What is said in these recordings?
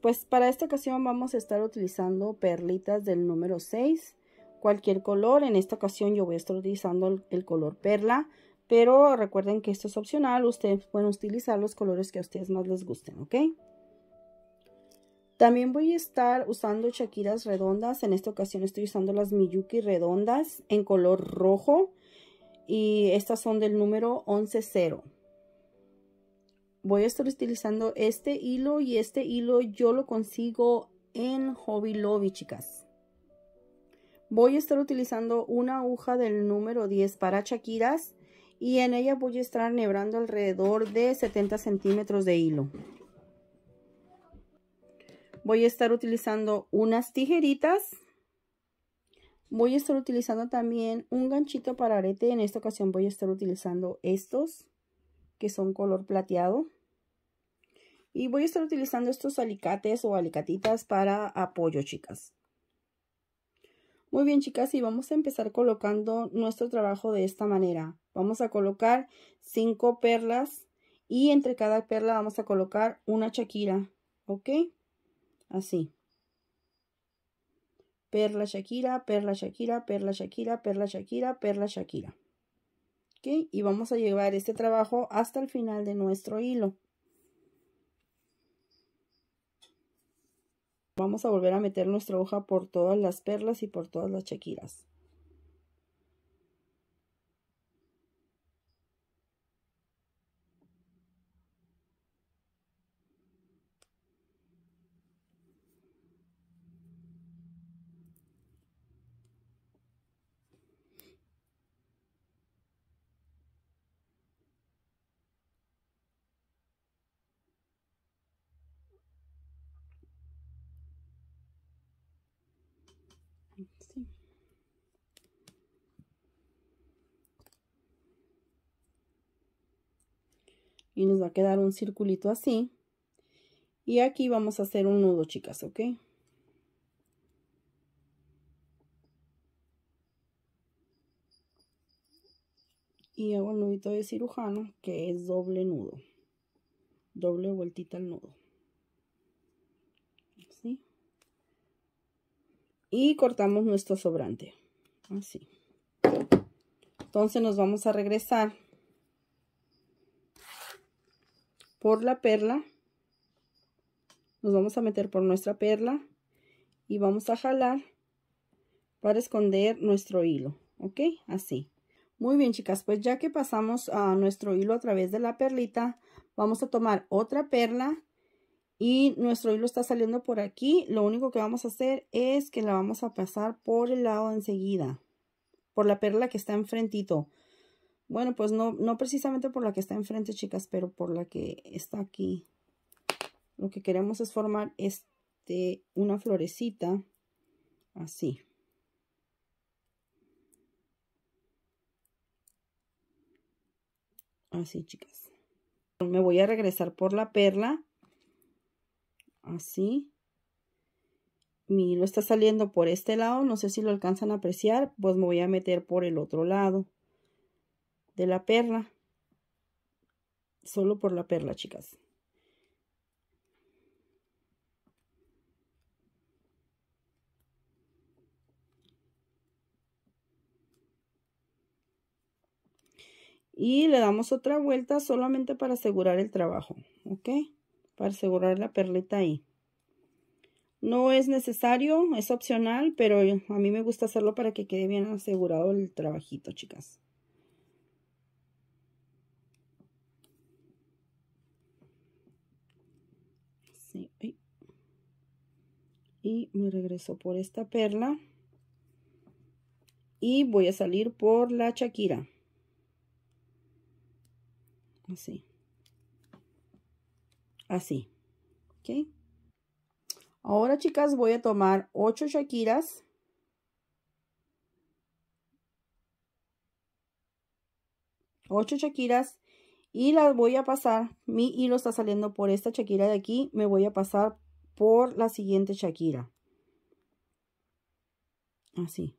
Pues para esta ocasión vamos a estar utilizando perlitas del número 6, cualquier color. En esta ocasión yo voy a estar utilizando el color perla, pero recuerden que esto es opcional. Ustedes pueden utilizar los colores que a ustedes más les gusten, ¿ok? También voy a estar usando chaquitas redondas. En esta ocasión estoy usando las Miyuki redondas en color rojo. Y estas son del número 11-0 voy a estar utilizando este hilo y este hilo yo lo consigo en Hobby Lobby, chicas. Voy a estar utilizando una aguja del número 10 para chaquiras y en ella voy a estar nebrando alrededor de 70 centímetros de hilo. Voy a estar utilizando unas tijeritas. Voy a estar utilizando también un ganchito para arete. En esta ocasión voy a estar utilizando estos que son color plateado. Y voy a estar utilizando estos alicates o alicatitas para apoyo, chicas. Muy bien, chicas, y vamos a empezar colocando nuestro trabajo de esta manera. Vamos a colocar cinco perlas y entre cada perla vamos a colocar una chaquira, ¿ok? Así. Perla, chaquira, perla, chaquira, perla, chaquira, perla, chaquira, perla, chaquira. Y vamos a llevar este trabajo hasta el final de nuestro hilo. Vamos a volver a meter nuestra hoja por todas las perlas y por todas las chequiras. y nos va a quedar un circulito así y aquí vamos a hacer un nudo chicas ok y hago el nudo de cirujano que es doble nudo doble vueltita al nudo así y cortamos nuestro sobrante así entonces nos vamos a regresar por la perla. Nos vamos a meter por nuestra perla y vamos a jalar para esconder nuestro hilo, ¿ok? Así. Muy bien, chicas, pues ya que pasamos a nuestro hilo a través de la perlita, vamos a tomar otra perla y nuestro hilo está saliendo por aquí. Lo único que vamos a hacer es que la vamos a pasar por el lado enseguida, por la perla que está enfrentito. Bueno, pues no, no precisamente por la que está enfrente, chicas, pero por la que está aquí. Lo que queremos es formar este, una florecita así. Así, chicas. Me voy a regresar por la perla. Así. Mi hilo está saliendo por este lado. No sé si lo alcanzan a apreciar. Pues me voy a meter por el otro lado de la perla. Solo por la perla, chicas. y le damos otra vuelta solamente para asegurar el trabajo ok para asegurar la perlita ahí no es necesario es opcional pero a mí me gusta hacerlo para que quede bien asegurado el trabajito chicas y me regreso por esta perla y voy a salir por la Shakira así así ok ahora chicas voy a tomar 8 chaquiras. ocho chaquiras. y las voy a pasar mi hilo está saliendo por esta Shakira de aquí me voy a pasar por la siguiente Shakira. Así.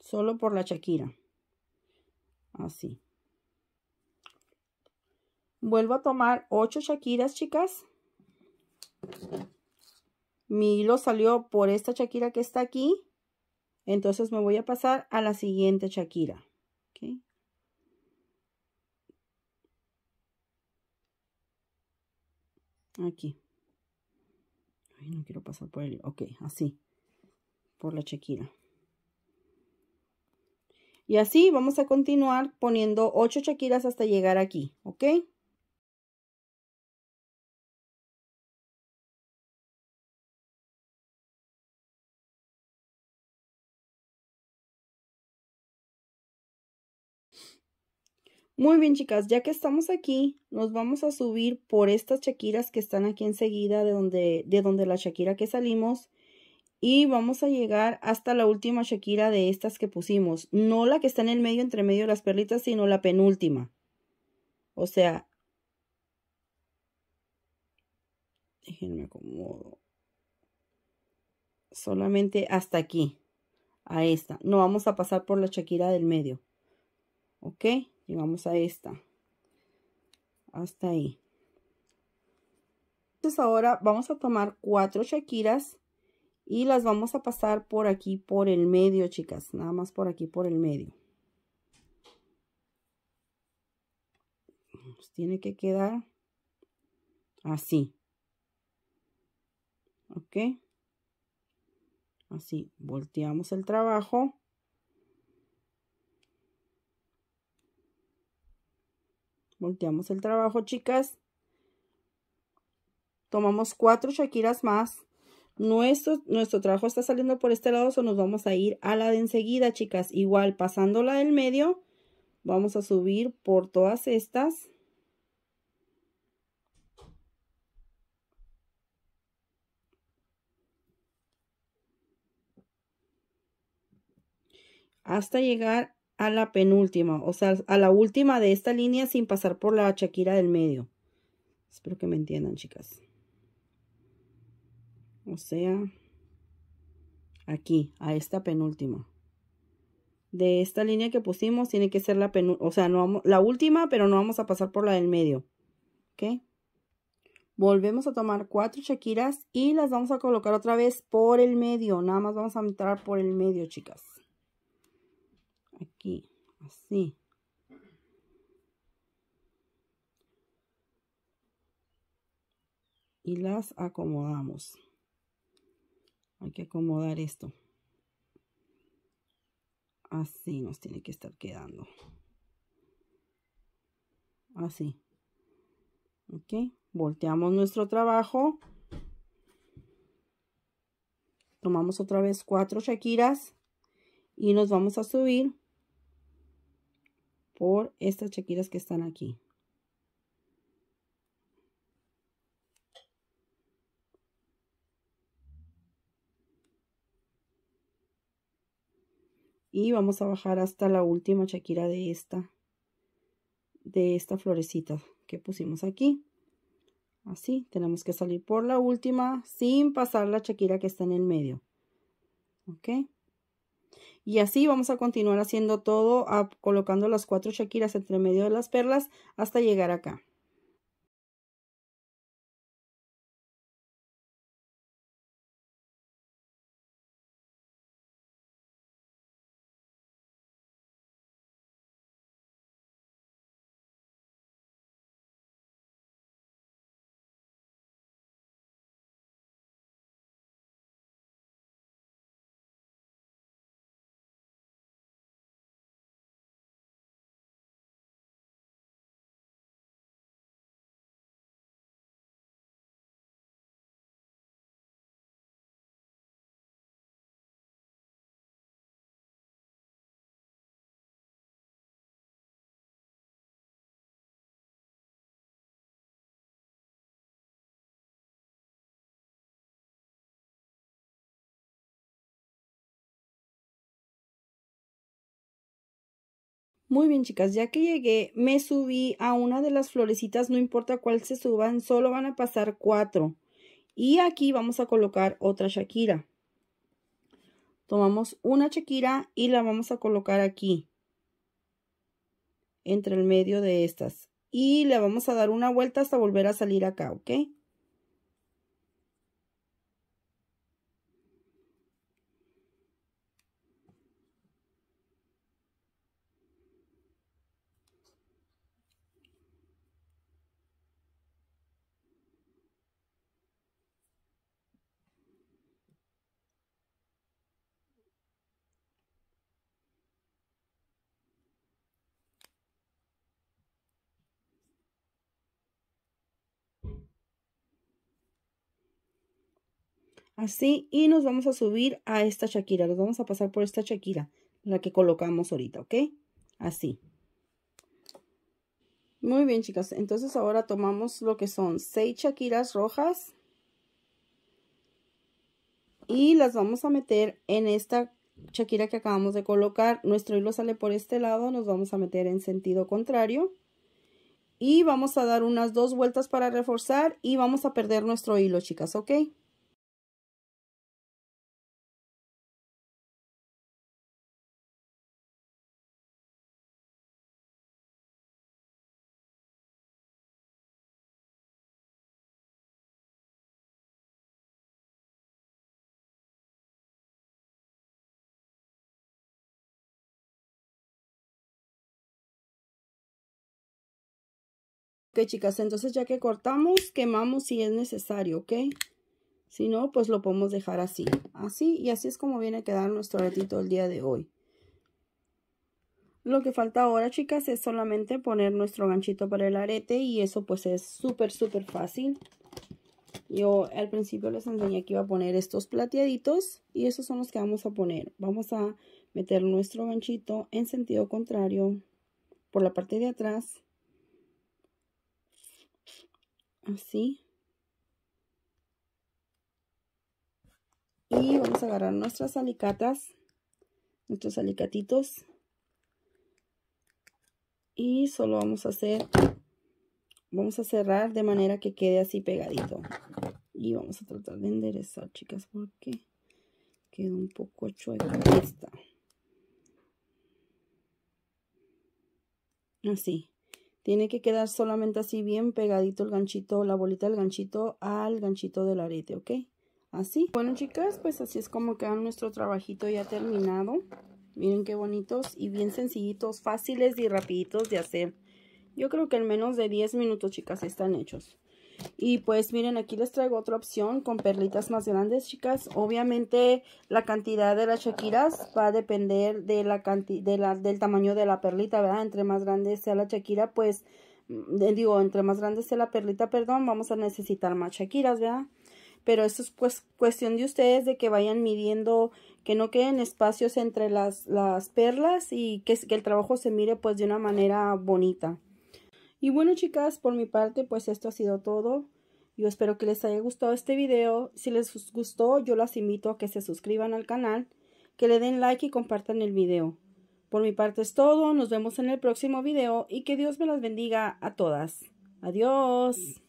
Solo por la Shakira. Así. Vuelvo a tomar ocho Shakiras, chicas. Mi hilo salió por esta Shakira que está aquí. Entonces me voy a pasar a la siguiente Shakira. Aquí no quiero pasar por él. Ok, así. Por la chequina. Y así vamos a continuar poniendo ocho chaquiras hasta llegar aquí, ¿ok? Muy bien, chicas, ya que estamos aquí, nos vamos a subir por estas chaquiras que están aquí enseguida de donde, de donde la chaquira que salimos. Y vamos a llegar hasta la última chaquira de estas que pusimos. No la que está en el medio, entre medio de las perlitas, sino la penúltima. O sea... Déjenme acomodo. Solamente hasta aquí. A esta. No vamos a pasar por la chaquira del medio. ¿Ok? vamos a esta hasta ahí entonces ahora vamos a tomar cuatro shakiras y las vamos a pasar por aquí por el medio chicas nada más por aquí por el medio tiene que quedar así ok así volteamos el trabajo Volteamos el trabajo, chicas. Tomamos cuatro Shakiras más. Nuestro, nuestro trabajo está saliendo por este lado, o nos vamos a ir a la de enseguida, chicas. Igual, la del medio, vamos a subir por todas estas. Hasta llegar a la penúltima, o sea, a la última de esta línea sin pasar por la chaquira del medio. Espero que me entiendan, chicas. O sea, aquí, a esta penúltima. De esta línea que pusimos tiene que ser la o sea, no la última, pero no vamos a pasar por la del medio. ¿Ok? Volvemos a tomar cuatro chaquiras y las vamos a colocar otra vez por el medio. Nada más vamos a entrar por el medio, chicas aquí, así. Y las acomodamos. Hay que acomodar esto. Así nos tiene que estar quedando. Así. Ok. Volteamos nuestro trabajo. Tomamos otra vez cuatro shakiras. Y nos vamos a subir por estas chaquiras que están aquí. y vamos a bajar hasta la última chaquira de esta de esta florecita que pusimos aquí así tenemos que salir por la última sin pasar la chaquira que está en el medio ok y así vamos a continuar haciendo todo, colocando las cuatro Shakiras entre medio de las perlas hasta llegar acá. Muy bien, chicas, ya que llegué, me subí a una de las florecitas, no importa cuál se suban, solo van a pasar cuatro. Y aquí vamos a colocar otra Shakira. Tomamos una Shakira y la vamos a colocar aquí, entre el medio de estas. Y le vamos a dar una vuelta hasta volver a salir acá, ¿ok? Así y nos vamos a subir a esta chaquira, Los vamos a pasar por esta chaquira, la que colocamos ahorita, ¿ok? Así. Muy bien, chicas. Entonces ahora tomamos lo que son seis chaquiras rojas. Y las vamos a meter en esta chaquira que acabamos de colocar. Nuestro hilo sale por este lado. Nos vamos a meter en sentido contrario. Y vamos a dar unas dos vueltas para reforzar. Y vamos a perder nuestro hilo, chicas, ¿ok? chicas, entonces ya que cortamos, quemamos si es necesario, ¿ok? Si no, pues lo podemos dejar así. Así, y así es como viene a quedar nuestro aretito el día de hoy. Lo que falta ahora, chicas, es solamente poner nuestro ganchito para el arete y eso pues es súper, súper fácil. Yo al principio les enseñé que iba a poner estos plateaditos y esos son los que vamos a poner. Vamos a meter nuestro ganchito en sentido contrario por la parte de atrás así y vamos a agarrar nuestras alicatas nuestros alicatitos y solo vamos a hacer vamos a cerrar de manera que quede así pegadito y vamos a tratar de enderezar chicas porque queda un poco chueca Está así tiene que quedar solamente así bien pegadito el ganchito, la bolita del ganchito al ganchito del arete, ¿ok? Así. Bueno, chicas, pues así es como queda nuestro trabajito ya terminado. Miren qué bonitos y bien sencillitos, fáciles y rapiditos de hacer. Yo creo que en menos de 10 minutos, chicas, están hechos. Y pues miren, aquí les traigo otra opción con perlitas más grandes, chicas. Obviamente la cantidad de las chaquiras va a depender de del tamaño de la perlita, ¿verdad? Entre más grande sea la chaquira, pues mm, eh, digo, entre más grande sea la perlita, perdón, vamos a necesitar más chaquiras, ¿verdad? Pero eso es pues cuestión de ustedes de que vayan midiendo que no queden espacios entre las, las perlas y que, que el trabajo se mire pues de una manera bonita. Y bueno chicas, por mi parte pues esto ha sido todo. Yo espero que les haya gustado este video. Si les gustó, yo las invito a que se suscriban al canal, que le den like y compartan el video. Por mi parte es todo. Nos vemos en el próximo video y que Dios me las bendiga a todas. Adiós.